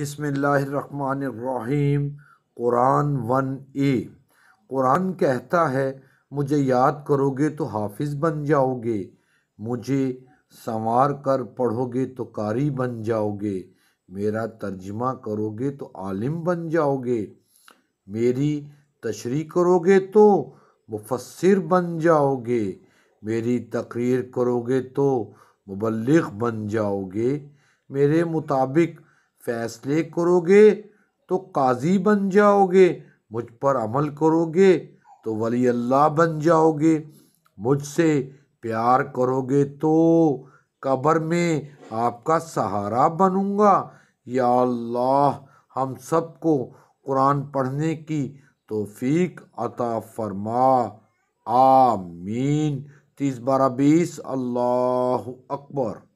बसमीम कुरान वन ए कुरान कहता है मुझे याद करोगे तो हाफिज़ बन जाओगे मुझे संवार कर पढ़ोगे तो कारी बन जाओगे मेरा तर्जमा करोगे तो आलिम बन जाओगे मेरी तशरी करोगे तो मुफसर बन जाओगे मेरी तकरीर करोगे तो मुबलिक बन जाओगे मेरे मुताबिक फैसले करोगे तो काजी बन जाओगे मुझ पर अमल करोगे तो वली अल्लाह बन जाओगे मुझसे प्यार करोगे तो कब्र में आपका सहारा बनूँगा या अल्लाह हम सबको कुरान पढ़ने की तोफ़ीक अता फरमा आमीन तीस बारह बीस अल्लाह अकबर